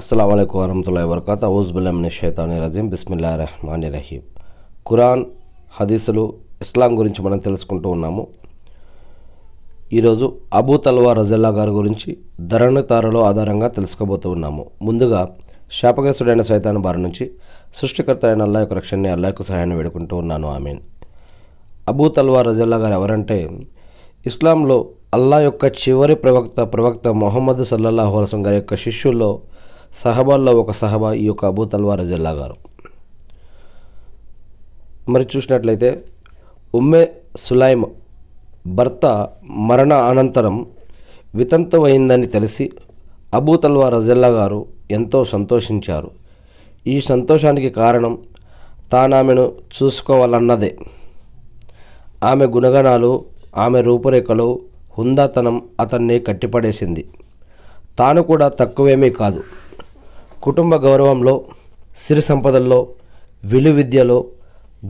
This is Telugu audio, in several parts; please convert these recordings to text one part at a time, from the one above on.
అస్సలం అయికు వరహతుల్లా వరకత ఔజ్బుల్లామిన్ షేతాని రజీం బిస్మిల్లా రహమాన్ రహీం ఖురాన్ హదీసులు ఇస్లాం గురించి మనం తెలుసుకుంటూ ఉన్నాము ఈరోజు అబూ తల్వా రజల్లా గారి గురించి తారలో ఆధారంగా తెలుసుకోబోతూ ఉన్నాము ముందుగా శాపగ్రస్తుడైన సైతాన్ బారి నుంచి సృష్టికర్త అయిన అల్లా యొక్క రక్షణని అల్లా యొక్క సహాయాన్ని వేడుకుంటూ ఉన్నాను ఆమెన్ అబూ తల్వా రజల్లా గారు ఎవరంటే ఇస్లాంలో అల్లా యొక్క చివరి ప్రవక్త ప్రవక్త మొహమ్మద్ సల్లల్లాహు అలసం గారి యొక్క శిష్యుల్లో సహబాల్లో ఒక సహబా ఈ యొక్క అబూ తల్వార్ జిల్లా గారు మరి చూసినట్లయితే ఉమ్మే సులైమ్ భర్త మరణ అనంతరం వితంతమైందని తెలిసి అబూ తల్వార్ జిల్లా గారు ఎంతో సంతోషించారు ఈ సంతోషానికి కారణం తానామెను చూసుకోవాలన్నదే ఆమె గుణగణాలు ఆమె రూపురేఖలు హుందాతనం అతన్ని కట్టిపడేసింది తాను కూడా తక్కువేమీ కాదు కుటుంబ గౌరవంలో సిరి సంపదల్లో విలు విద్యలో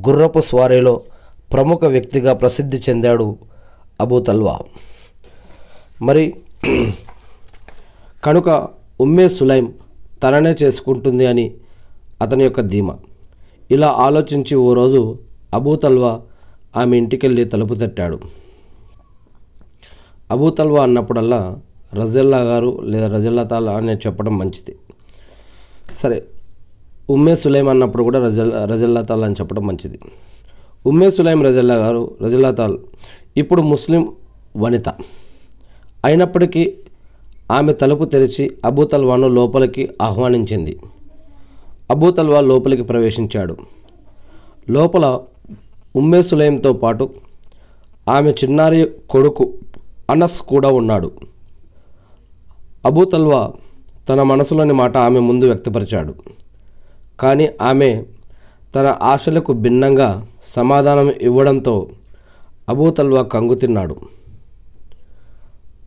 గుర్రపు స్వారీలో ప్రముఖ వ్యక్తిగా ప్రసిద్ధి చెందాడు అబూ తల్వా మరి కనుక ఉమ్మే సులైం తననే చేసుకుంటుంది అని అతని యొక్క ధీమ ఇలా ఆలోచించి ఓ రోజు అబూ తల్వా ఆమె ఇంటికెళ్ళి తలుపు తట్టాడు అబూ తల్వా అన్నప్పుడల్లా రజల్లా గారు లేదా రజల్లా తాలా అనే చెప్పడం మంచిది సరే ఉమ్మే సులైం అన్నప్పుడు కూడా రజల్ తాల్ అని చెప్పడం మంచిది ఉమ్మే సులైం రజల్లా గారు రజల్లా తాల్ ఇప్పుడు ముస్లిం వనిత అయినప్పటికీ ఆమె తలుపు తెరిచి అబూ తల్వాను లోపలికి ఆహ్వానించింది అబూ తల్వా లోపలికి ప్రవేశించాడు లోపల ఉమ్మే సులైంతో పాటు ఆమె చిన్నారి కొడుకు అనస్ కూడా ఉన్నాడు అబూ తల్వా తన మనసులోని మాట ఆమె ముందు వ్యక్తపరిచాడు కానీ ఆమె తన ఆశలకు భిన్నంగా సమాధానం ఇవ్వడంతో అబూతల్వా కంగు తిన్నాడు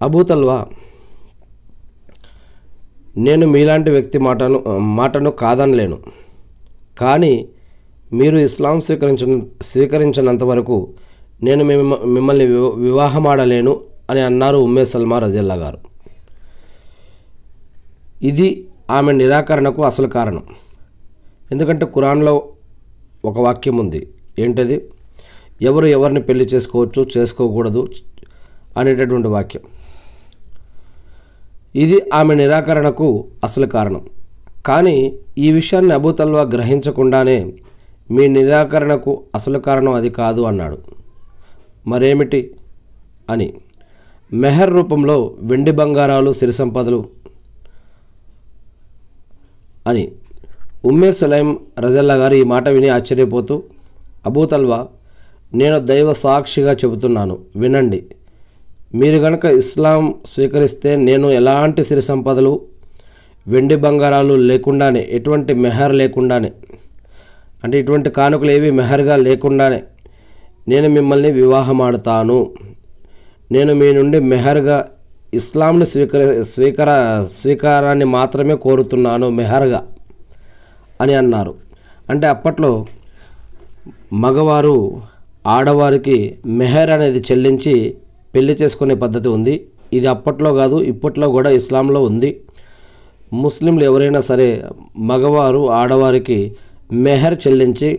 అబూతల్వా నేను మీలాంటి వ్యక్తి మాటను మాటను కాదనలేను కానీ మీరు ఇస్లాం స్వీకరించిన స్వీకరించినంత వరకు నేను మిమ్మల్ని వివాహమాడలేను అని అన్నారు ఉమ్మే సల్మా రజిల్లా గారు ఇది ఆమె నిరాకరణకు అసలు కారణం ఎందుకంటే కురాన్లో ఒక వాక్యం ఉంది ఏంటది ఎవరు ఎవరిని పెళ్లి చేసుకోవచ్చు చేసుకోకూడదు అనేటటువంటి వాక్యం ఇది ఆమె నిరాకరణకు అసలు కారణం కానీ ఈ విషయాన్ని అబూతల్వా గ్రహించకుండానే మీ నిరాకరణకు అసలు కారణం అది కాదు అన్నాడు మరేమిటి అని మెహర్ రూపంలో వెండి బంగారాలు సిరి సంపదలు అని ఉమ్మే సలైం రజల్లా గారు ఈ మాట విని ఆశ్చర్యపోతూ అబూతల్వా నేను దైవ సాక్షిగా చెబుతున్నాను వినండి మీరు గనక ఇస్లాం స్వీకరిస్తే నేను ఎలాంటి సిరి సంపదలు వెండి బంగారాలు లేకుండానే ఎటువంటి మెహర్ లేకుండానే అంటే ఇటువంటి కానుకలు ఏవి మెహర్గా లేకుండానే నేను మిమ్మల్ని వివాహమాడతాను నేను మీ నుండి మెహర్గా ఇస్లాంను స్వీకరి స్వీకార స్వీకారాన్ని మాత్రమే కోరుతున్నాను మెహర్గా అని అన్నారు అంటే అప్పట్లో మగవారు ఆడవారికి మెహర్ అనేది చెల్లించి పెళ్లి చేసుకునే పద్ధతి ఉంది ఇది అప్పట్లో కాదు ఇప్పట్లో కూడా ఇస్లాంలో ఉంది ముస్లింలు ఎవరైనా సరే మగవారు ఆడవారికి మెహర్ చెల్లించి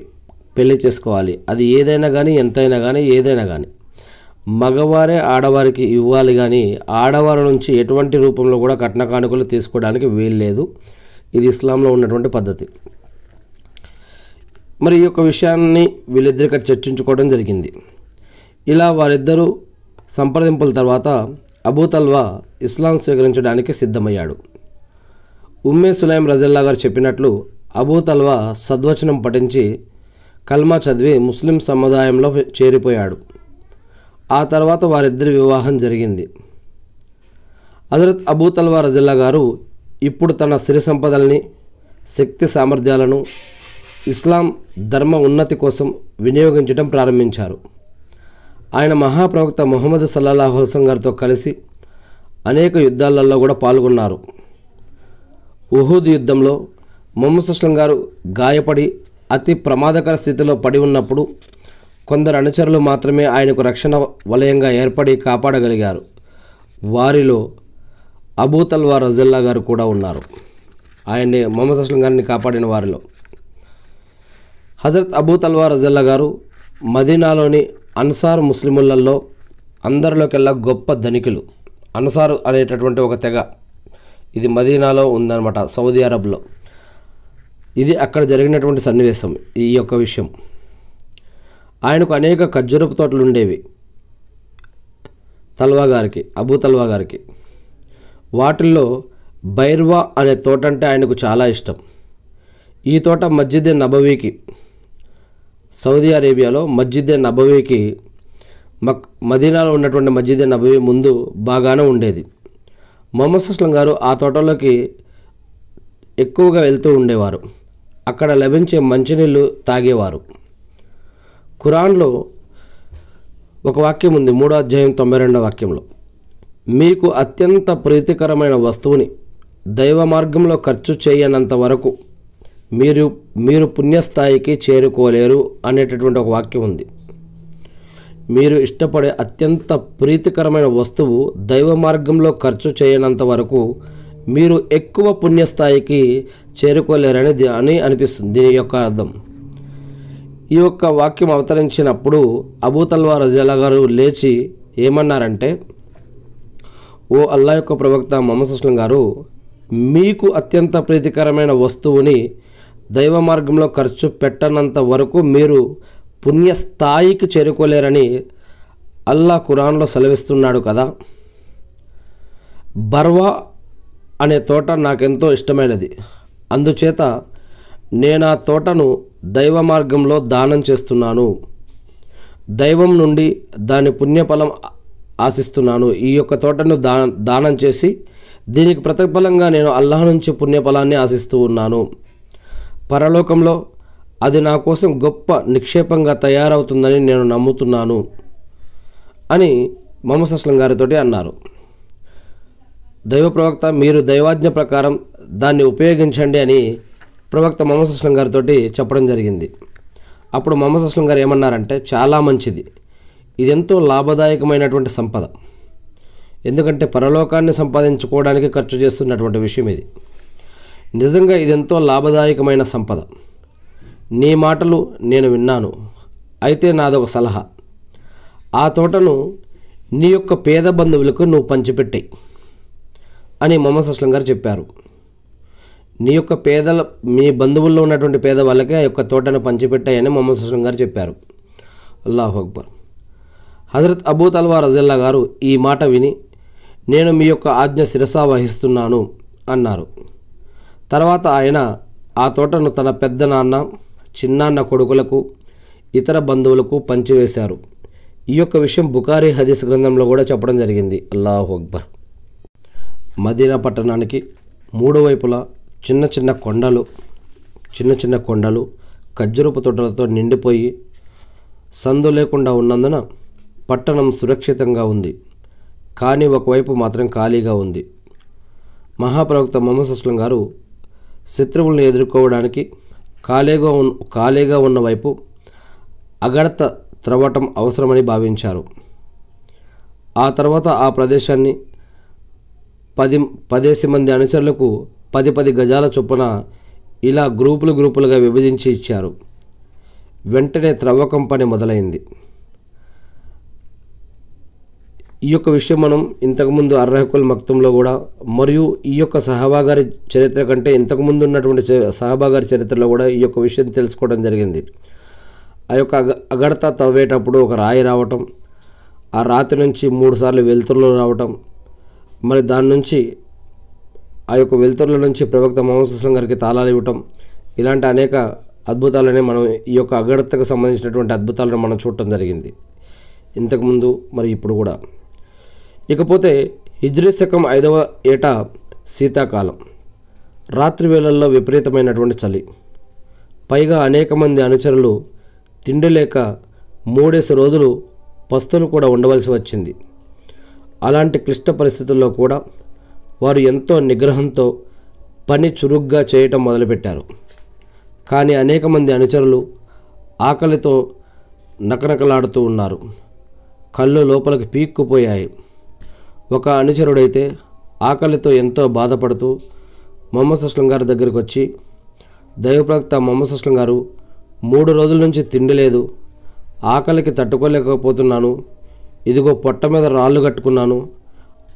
పెళ్లి చేసుకోవాలి అది ఏదైనా కానీ ఎంతైనా కానీ ఏదైనా కానీ మగవారే ఆడవారికి ఇవ్వాలి కానీ ఆడవారి నుంచి ఎటువంటి రూపంలో కూడా కట్న కానుకలు తీసుకోవడానికి వీల్లేదు ఇది ఇస్లాంలో ఉన్నటువంటి పద్ధతి మరి ఈ యొక్క విషయాన్ని వీళ్ళిద్దరికీ చర్చించుకోవడం జరిగింది ఇలా వారిద్దరూ సంప్రదింపుల తర్వాత అబూతల్వా ఇస్లాం స్వీకరించడానికి సిద్ధమయ్యాడు ఉమ్మే సులైం రజల్లా గారు చెప్పినట్లు అబూతల్వా సద్వచనం పఠించి కల్మా చదివి ముస్లిం సముదాయంలో చేరిపోయాడు ఆ తర్వాత వారిద్దరి వివాహం జరిగింది హజరత్ అబూ తల్వా రజిల్లా గారు ఇప్పుడు తన సిరి సంపదల్ని శక్తి సామర్థ్యాలను ఇస్లాం ధర్మ ఉన్నతి కోసం వినియోగించడం ప్రారంభించారు ఆయన మహాప్రవక్త మొహమ్మద్ సల్లాహు హుస్సం గారితో కలిసి అనేక యుద్ధాలలో కూడా పాల్గొన్నారు ఉహూద్ యుద్ధంలో మొహమ్మద్ సుస్లం గారు గాయపడి అతి ప్రమాదకర స్థితిలో పడి ఉన్నప్పుడు కొందరు అనుచరులు మాత్రమే ఆయనకు రక్షణ వలయంగా ఏర్పడి కాపాడగలిగారు వారిలో అబూతల్వా రజల్లా గారు కూడా ఉన్నారు ఆయన్ని మొహమ్మద్ అస్లం గారిని కాపాడిన వారిలో హజరత్ అబూతల్వా రజల్లా గారు మదీనాలోని అన్సార్ ముస్లిములలో అందరిలోకెల్లా గొప్ప ధనికులు అన్సారు అనేటటువంటి ఒక తెగ ఇది మదీనాలో ఉందన్నమాట సౌదీ అరబ్లో ఇది అక్కడ జరిగినటువంటి సన్నివేశం ఈ యొక్క విషయం ఆయనకు అనేక ఖర్జూరపు తోటలు ఉండేవి తల్వా గారికి అబూ తల్వా గారికి వాటిల్లో బైర్వా అనే తోట అంటే ఆయనకు చాలా ఇష్టం ఈ తోట మస్జిద్ నబవీకి సౌదీ అరేబియాలో మస్జిద్ నబవీకి మక్ మదీనాలో ఉన్నటువంటి మస్జిద్ నబవీ ముందు బాగానే ఉండేది మొహమ్మద్ సుస్లం గారు ఆ తోటలోకి ఎక్కువగా వెళ్తూ ఉండేవారు అక్కడ లభించే మంచినీళ్ళు తాగేవారు ఖురాన్లో ఒక వాక్యం ఉంది మూడో అధ్యాయం తొంభై రెండో వాక్యంలో మీకు అత్యంత ప్రీతికరమైన వస్తువుని దైవ మార్గంలో ఖర్చు చేయనంత వరకు మీరు మీరు పుణ్యస్థాయికి చేరుకోలేరు అనేటటువంటి ఒక వాక్యం ఉంది మీరు ఇష్టపడే అత్యంత ప్రీతికరమైన వస్తువు దైవ మార్గంలో ఖర్చు చేయనంత వరకు మీరు ఎక్కువ పుణ్యస్థాయికి చేరుకోలేరని అని అనిపిస్తుంది దీని యొక్క అర్థం ఈ యొక్క వాక్యం అవతరించినప్పుడు అబూతల్వార్ రజలా గారు లేచి ఏమన్నారంటే ఓ అల్లా యొక్క ప్రవక్త మొహమ్మద్ గారు మీకు అత్యంత ప్రీతికరమైన వస్తువుని దైవ మార్గంలో ఖర్చు పెట్టనంత వరకు మీరు పుణ్యస్థాయికి చేరుకోలేరని అల్లా కురాన్లో సెలవిస్తున్నాడు కదా బర్వా అనే తోట నాకెంతో ఇష్టమైనది అందుచేత నేను ఆ తోటను దైవ మార్గంలో దానం చేస్తున్నాను దైవం నుండి దాని పుణ్యఫలం ఆశిస్తున్నాను ఈ యొక్క తోటను దా దానం చేసి దీనికి ప్రతిఫలంగా నేను అల్లాహ్ నుంచి పుణ్యఫలాన్ని ఆశిస్తూ ఉన్నాను పరలోకంలో అది నా కోసం గొప్ప నిక్షేపంగా తయారవుతుందని నేను నమ్ముతున్నాను అని మొహమ్మద్ అస్లం గారితో అన్నారు దైవ ప్రవక్త మీరు దైవాజ్ఞ ప్రకారం దాన్ని ఉపయోగించండి అని ప్రవక్త మొహమ్మద్ అస్లం గారితో చెప్పడం జరిగింది అప్పుడు మొహమ్మద్ అస్లం గారు ఏమన్నారంటే చాలా మంచిది ఇదెంతో లాభదాయకమైనటువంటి సంపద ఎందుకంటే పరలోకాన్ని సంపాదించుకోవడానికి ఖర్చు చేస్తున్నటువంటి విషయం ఇది నిజంగా ఇదెంతో లాభదాయకమైన సంపద నీ మాటలు నేను విన్నాను అయితే నాదొక సలహా ఆ తోటను నీ యొక్క పేద బంధువులకు నువ్వు పంచిపెట్టే అని మొహమ్మద్ అస్లం గారు చెప్పారు నీ యొక్క పేదల మీ బంధువుల్లో ఉన్నటువంటి పేదవాళ్ళకి ఆ యొక్క తోటను పంచిపెట్టాయని మొహమ్మద్ సుస్లం గారు చెప్పారు అల్లాహ్ అక్బర్ హజరత్ అబూ తల్వా రజల్లా గారు ఈ మాట విని నేను మీ యొక్క ఆజ్ఞ శిరసా వహిస్తున్నాను అన్నారు తర్వాత ఆయన ఆ తోటను తన పెద్ద నాన్న చిన్నాన్న కొడుకులకు ఇతర బంధువులకు పంచివేశారు ఈ యొక్క విషయం బుకారీ హదీస్ గ్రంథంలో కూడా చెప్పడం జరిగింది అల్లాహ్ అక్బర్ మదీనా పట్టణానికి మూడు వైపులా చిన్న చిన్న కొండలు చిన్న చిన్న కొండలు ఖర్జూరపు తోటలతో నిండిపోయి సందు లేకుండా ఉన్నందున పట్టణం సురక్షితంగా ఉంది కానీ ఒకవైపు మాత్రం ఖాళీగా ఉంది మహాప్రవక్త మొహమ్మద్ గారు శత్రువులను ఎదుర్కోవడానికి ఖాళీగా ఉన్ ఖాళీగా ఉన్న వైపు అగడత త్రవటం అవసరమని భావించారు ఆ తర్వాత ఆ ప్రదేశాన్ని పది పదేసి మంది అనుచరులకు పది పది గజాల చొప్పున ఇలా గ్రూపులు గ్రూపులుగా విభజించి ఇచ్చారు వెంటనే త్రవ్వకం పని మొదలైంది ఈ యొక్క విషయం మనం ఇంతకుముందు అర్హకుల మక్తంలో కూడా మరియు ఈ యొక్క సహబాగారి చరిత్ర కంటే ఇంతకుముందు ఉన్నటువంటి సహబాగారి చరిత్రలో కూడా ఈ యొక్క విషయం తెలుసుకోవడం జరిగింది ఆ యొక్క అగడత తవ్వేటప్పుడు ఒక రాయి రావటం ఆ రాతి నుంచి మూడుసార్లు వెలుతురులో రావటం మరి దాని నుంచి ఆ యొక్క వెలుతురుల నుంచి ప్రవక్త మహమ్మద్ గారికి తాళాలు ఇవ్వటం ఇలాంటి అనేక అద్భుతాలనే మనం ఈ యొక్క అగడతకు సంబంధించినటువంటి అద్భుతాలను మనం చూడటం జరిగింది ఇంతకుముందు మరి ఇప్పుడు కూడా ఇకపోతే హిజ్రీ శకం ఐదవ ఏట శీతాకాలం రాత్రి వేళల్లో విపరీతమైనటువంటి చలి పైగా అనేక మంది అనుచరులు తిండి లేక మూడేసి రోజులు పస్తులు కూడా ఉండవలసి వచ్చింది అలాంటి క్లిష్ట పరిస్థితుల్లో కూడా వారు ఎంతో నిగ్రహంతో పని చురుగ్గా చేయటం మొదలుపెట్టారు కానీ అనేక మంది అనుచరులు ఆకలితో నకనకలాడుతూ ఉన్నారు కళ్ళు లోపలికి పీక్కుపోయాయి ఒక అనుచరుడైతే ఆకలితో ఎంతో బాధపడుతూ మొహమ్మద్ గారి దగ్గరికి వచ్చి దైవప్రవక్త మొహమ్మద్ గారు మూడు రోజుల నుంచి తిండి లేదు ఆకలికి తట్టుకోలేకపోతున్నాను ఇదిగో పొట్ట మీద రాళ్ళు కట్టుకున్నాను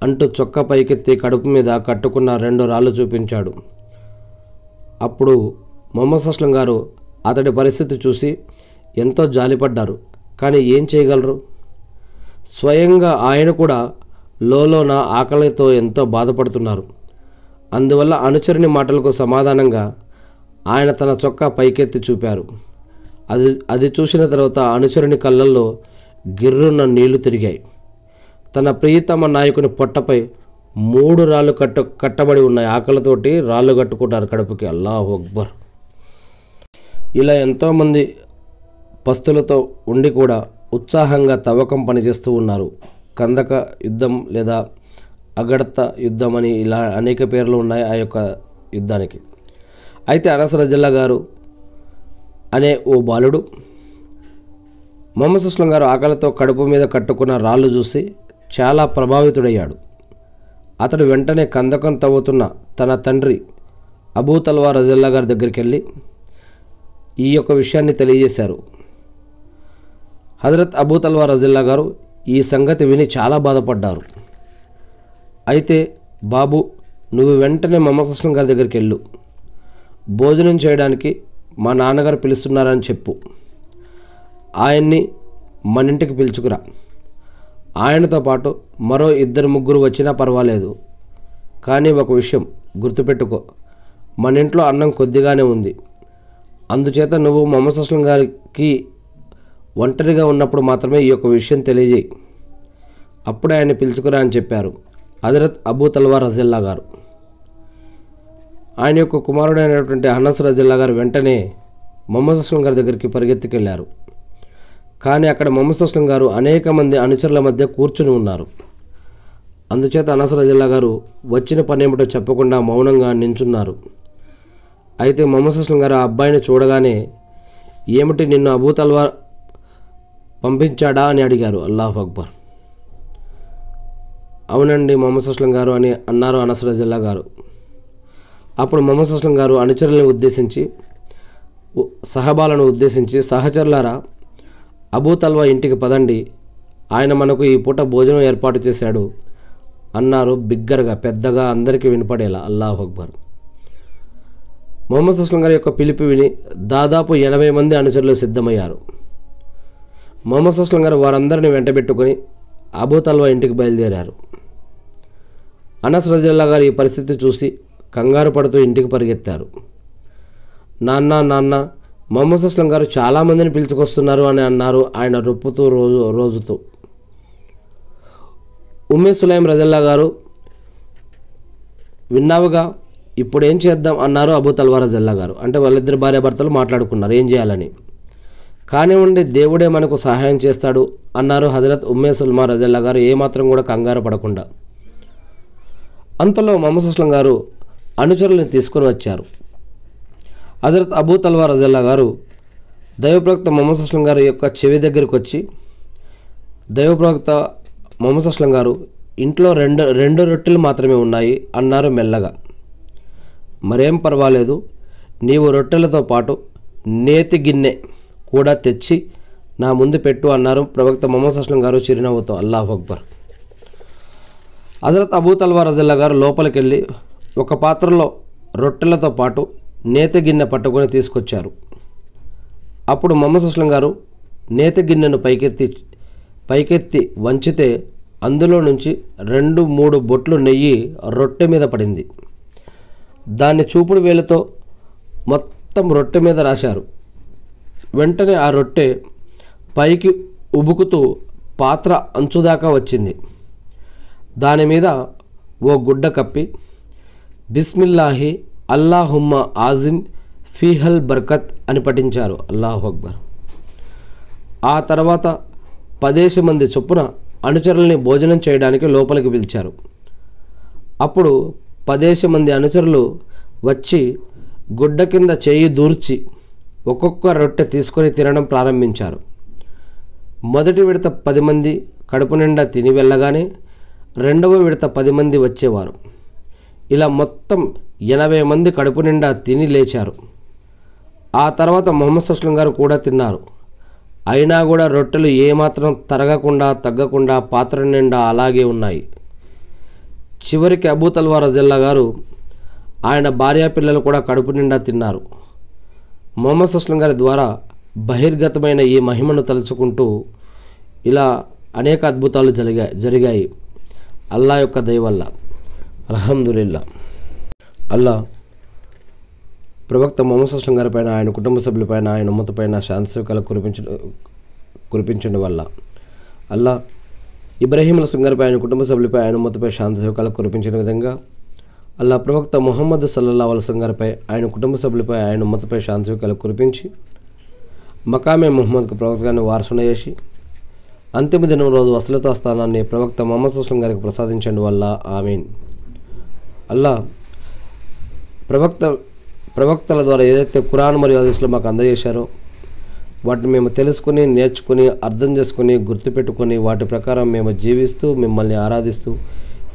అంటూ చొక్క పైకెత్తి కడుపు మీద కట్టుకున్న రెండు రాళ్ళు చూపించాడు అప్పుడు మొహమ్మద్ గారు అతడి పరిస్థితి చూసి ఎంతో జాలిపడ్డారు కానీ ఏం చేయగలరు స్వయంగా ఆయన కూడా లోలోన ఆకలితో ఎంతో బాధపడుతున్నారు అందువల్ల అనుచరుని మాటలకు సమాధానంగా ఆయన తన చొక్కా పైకెత్తి చూపారు అది అది చూసిన తర్వాత అనుచరుని కళ్ళల్లో గిర్రున్న నీళ్లు తిరిగాయి తన ప్రియతమ నాయకుని పొట్టపై మూడు రాళ్ళు కట్ట కట్టబడి ఉన్నాయి ఆకలితోటి రాళ్ళు కట్టుకుంటారు కడుపుకి అల్లాహ్ అక్బర్ ఇలా ఎంతోమంది పస్తులతో ఉండి కూడా ఉత్సాహంగా తవ్వకం పనిచేస్తూ ఉన్నారు కందక యుద్ధం లేదా అగడత యుద్ధం అని ఇలా అనేక పేర్లు ఉన్నాయి ఆ యొక్క యుద్ధానికి అయితే అనసర జిల్లా గారు అనే ఓ బాలుడు మొహమ్మద్ సుస్లం గారు ఆకలితో కడుపు మీద కట్టుకున్న రాళ్ళు చూసి చాలా ప్రభావితుడయ్యాడు అతడు వెంటనే కందకం తవ్వుతున్న తన తండ్రి అబూ తల్వా రజల్లా గారి దగ్గరికి వెళ్ళి ఈ యొక్క విషయాన్ని తెలియజేశారు హజరత్ అబూ తల్వా రజిల్లా గారు ఈ సంగతి విని చాలా బాధపడ్డారు అయితే బాబు నువ్వు వెంటనే మమకృష్ణ గారి దగ్గరికి వెళ్ళు భోజనం చేయడానికి మా నాన్నగారు పిలుస్తున్నారని చెప్పు ఆయన్ని మన ఇంటికి పిలుచుకురా ఆయనతో పాటు మరో ఇద్దరు ముగ్గురు వచ్చినా పర్వాలేదు కానీ ఒక విషయం గుర్తుపెట్టుకో మన ఇంట్లో అన్నం కొద్దిగానే ఉంది అందుచేత నువ్వు మొహమ్మద్ గారికి ఒంటరిగా ఉన్నప్పుడు మాత్రమే ఈ యొక్క విషయం తెలియజేయి అప్పుడే ఆయన పిలుచుకురా అని చెప్పారు హజరత్ అబూ తల్వార్ రజిల్లా గారు ఆయన యొక్క కుమారుడైనటువంటి హనస్ రజిల్లా గారు వెంటనే మొహమ్మద్ అస్లం గారి దగ్గరికి పరిగెత్తుకెళ్లారు కానీ అక్కడ మొహమ్మద్ అస్లం గారు అనేక మంది అనుచరుల మధ్య కూర్చుని ఉన్నారు అందుచేత అనసర జిల్లా గారు వచ్చిన పని ఏమిటో చెప్పకుండా మౌనంగా నించున్నారు అయితే మొహమ్మద్ అస్లం గారు ఆ అబ్బాయిని చూడగానే ఏమిటి నిన్ను అబూతల్వా పంపించాడా అని అడిగారు అల్లాహ్ అక్బర్ అవునండి మొహమ్మద్ అస్లం గారు అని అన్నారు అనసర జిల్లా గారు అప్పుడు మొహమ్మద్ అస్లం గారు అనుచరులను ఉద్దేశించి సహబాలను ఉద్దేశించి సహచరులారా అబూ తల్వా ఇంటికి పదండి ఆయన మనకు ఈ పూట భోజనం ఏర్పాటు చేశాడు అన్నారు బిగ్గరగా పెద్దగా అందరికీ వినపడేలా అల్లాహ్ అక్బర్ మొహమ్మద్ సుస్లం గారి యొక్క పిలుపు విని దాదాపు ఎనభై మంది అనుచరులు సిద్ధమయ్యారు మొహమ్మద్ సుస్లం గారు వారందరిని వెంటబెట్టుకుని అబూతల్వా ఇంటికి బయలుదేరారు అనస్ రజల్లా గారు ఈ పరిస్థితి చూసి కంగారు పడుతూ ఇంటికి పరిగెత్తారు నాన్న నాన్న మొహమ్మద్ అస్లం గారు చాలామందిని పిలుచుకొస్తున్నారు అని అన్నారు ఆయన రొప్పుతూ రోజు రోజుతూ ఉమ్మే సులైం రజల్లా గారు విన్నావుగా ఇప్పుడు ఏం చేద్దాం అన్నారు అబూ తల్వార్ రజల్లా గారు అంటే వాళ్ళిద్దరు భార్యాభర్తలు మాట్లాడుకున్నారు ఏం చేయాలని కానివ్వండి దేవుడే మనకు సహాయం చేస్తాడు అన్నారు హజరత్ ఉమ్మే సుల్మా రజల్లా గారు ఏమాత్రం కూడా కంగారు పడకుండా అంతలో మొహమ్మద్ గారు అనుచరులను తీసుకొని వచ్చారు హజరత్ అబూ తల్వా రజల్లా గారు దైవప్రవక్త మొహమ్మద్ అస్లం గారి యొక్క చెవి దగ్గరికి వచ్చి దైవప్రవక్త మొహమ్మద్ అస్లం గారు ఇంట్లో రెండు రెండు రొట్టెలు మాత్రమే ఉన్నాయి అన్నారు మెల్లగా మరేం పర్వాలేదు నీవు రొట్టెలతో పాటు నేతి గిన్నె కూడా తెచ్చి నా ముందు పెట్టు అన్నారు ప్రవక్త మొహమ్మద్ అస్లం గారు చిరునవ్వుతో అల్లాహ్ అక్బర్ హజరత్ అబూ తల్వా రజల్లా గారు లోపలికెళ్ళి ఒక పాత్రలో రొట్టెలతో పాటు నేత గిన్నె పట్టుకొని తీసుకొచ్చారు అప్పుడు మమ్మ గారు నేత గిన్నెను పైకెత్తి పైకెత్తి వంచితే అందులో నుంచి రెండు మూడు బొట్లు నెయ్యి రొట్టె మీద పడింది దాన్ని చూపుడు వేలతో మొత్తం రొట్టె మీద రాశారు వెంటనే ఆ రొట్టె పైకి ఉబుకుతూ పాత్ర అంచుదాకా వచ్చింది దాని మీద ఓ గుడ్డ కప్పి బిస్మిల్లాహి అల్లాహుమ్మ ఆజిమ్ ఫీహల్ బర్కత్ అని పఠించారు అల్లాహు అక్బర్ ఆ తర్వాత పదేసి మంది చొప్పున అనుచరుల్ని భోజనం చేయడానికి లోపలికి పిలిచారు అప్పుడు పదేసి మంది అనుచరులు వచ్చి గుడ్డ కింద చేయి దూర్చి ఒక్కొక్క రొట్టె తీసుకొని తినడం ప్రారంభించారు మొదటి విడత పది మంది కడుపు నిండా తిని వెళ్ళగానే రెండవ విడత పది మంది వచ్చేవారు ఇలా మొత్తం ఎనభై మంది కడుపు నిండా తిని లేచారు ఆ తర్వాత మొహమ్మద్ సుస్లం గారు కూడా తిన్నారు అయినా కూడా రొట్టెలు ఏమాత్రం తరగకుండా తగ్గకుండా పాత్ర నిండా అలాగే ఉన్నాయి చివరికి అబూతల్వార జిల్లా గారు ఆయన భార్యా పిల్లలు కూడా కడుపు నిండా తిన్నారు మొహమ్మద్ సుస్లం గారి ద్వారా బహిర్గతమైన ఈ మహిమను తలుచుకుంటూ ఇలా అనేక అద్భుతాలు జరిగా జరిగాయి అల్లా యొక్క దయవల్ల అల్హమ్దుల్లా అల్లా ప్రవక్త మొహమ్మద్ సుస్లం గారిపైన ఆయన కుటుంబ సభ్యులపైన ఆయన ఉమ్మతపైన శాంతికాలు కురిపించ కురిపించడం వల్ల అల్లా ఇబ్రాహీం గారిపై ఆయన కుటుంబ సభ్యులపై ఆయన ఉమ్మతపై శాంతి సేవకాలకు కురిపించిన విధంగా అల్లా ప్రవక్త మొహమ్మద్ సల్లల్లా అలసం గారిపై ఆయన కుటుంబ సభ్యులపై ఆయన ఉమ్మతపై శాంతి సేవకాలకు కురిపించి మకామే మొహమ్మద్కు గారిని వారసున చేసి అంతిమ దినం రోజు వసలతా స్థానాన్ని ప్రవక్త మొహమ్మద్ సుస్లం గారికి ప్రసాదించడం వల్ల ఆమెన్ అల్లా ప్రవక్త ప్రవక్తల ద్వారా ఏదైతే కురాన్ మరియు ఆదేశాలు మాకు అందజేశారో వాటిని మేము తెలుసుకుని నేర్చుకుని అర్థం చేసుకుని గుర్తుపెట్టుకొని వాటి ప్రకారం మేము జీవిస్తూ మిమ్మల్ని ఆరాధిస్తూ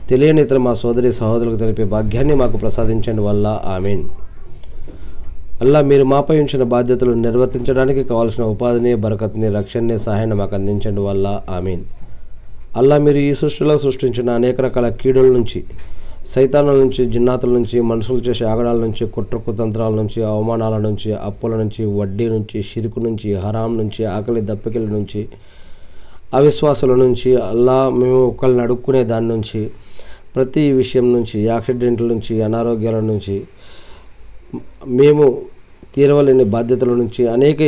తెలియని ఇతర మా సోదరి సహోదరులకు తెలిపే భాగ్యాన్ని మాకు ప్రసాదించండి వల్ల ఆమెన్ అల్లా మీరు మాపై ఉంచిన బాధ్యతలు నిర్వర్తించడానికి కావాల్సిన ఉపాధిని బరకత్ని రక్షణని సహాయాన్ని మాకు అందించండి వల్ల ఆమెన్ అల్లా మీరు ఈ సృష్టిలో సృష్టించిన అనేక రకాల కీడుల నుంచి సైతానుల నుంచి జిన్నాతుల నుంచి మనుషులు చేసే ఆగడాల నుంచి కుట్ర కుతంత్రాల నుంచి అవమానాల నుంచి అప్పుల నుంచి వడ్డీ నుంచి షిరుకు నుంచి హరాం నుంచి ఆకలి దప్పికల నుంచి అవిశ్వాసుల నుంచి అల్లా మేము ఒకళ్ళని అడుక్కునే దాని నుంచి ప్రతి విషయం నుంచి యాక్సిడెంట్ల నుంచి అనారోగ్యాల నుంచి మేము తీరవలేని బాధ్యతల నుంచి అనేక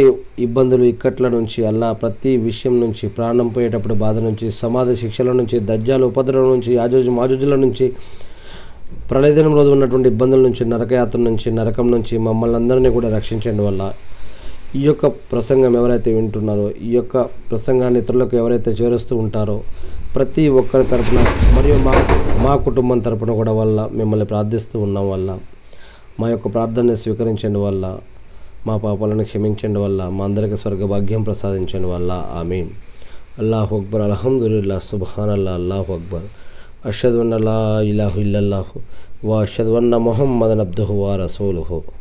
ఇబ్బందులు ఇక్కట్ల నుంచి అలా ప్రతి విషయం నుంచి ప్రాణం పోయేటప్పుడు బాధ నుంచి సమాధ శిక్షల నుంచి దజ్జాల ఉపద్రవం నుంచి ఆజోజు మాజోజుల నుంచి ప్రళయదినం రోజు ఉన్నటువంటి ఇబ్బందుల నుంచి నరకయాత్ర నుంచి నరకం నుంచి మమ్మల్ని అందరినీ కూడా రక్షించండి వల్ల ఈ యొక్క ప్రసంగం ఎవరైతే వింటున్నారో ఈ యొక్క ప్రసంగాన్ని ఇతరులకు ఎవరైతే చేరుస్తూ ఉంటారో ప్రతి ఒక్కరి తరపున మరియు మా మా కుటుంబం తరపున కూడా వల్ల మిమ్మల్ని ప్రార్థిస్తూ ఉన్నాం వల్ల మా యొక్క ప్రార్థనని స్వీకరించండి వల్ల మా పాపాలను క్షమించండి వల్ల మా అందరికీ స్వర్గ భాగ్యం ప్రసాదించండి వల్ల ఆమె అల్లాహ్ అక్బర్ అల్హమ్దుల్లా సుబ్హాన్ అల్లా అల్లాహ్ అక్బర్ أشهد أن لا إله إلا الله وأشهد أن محمدا عبده ورسوله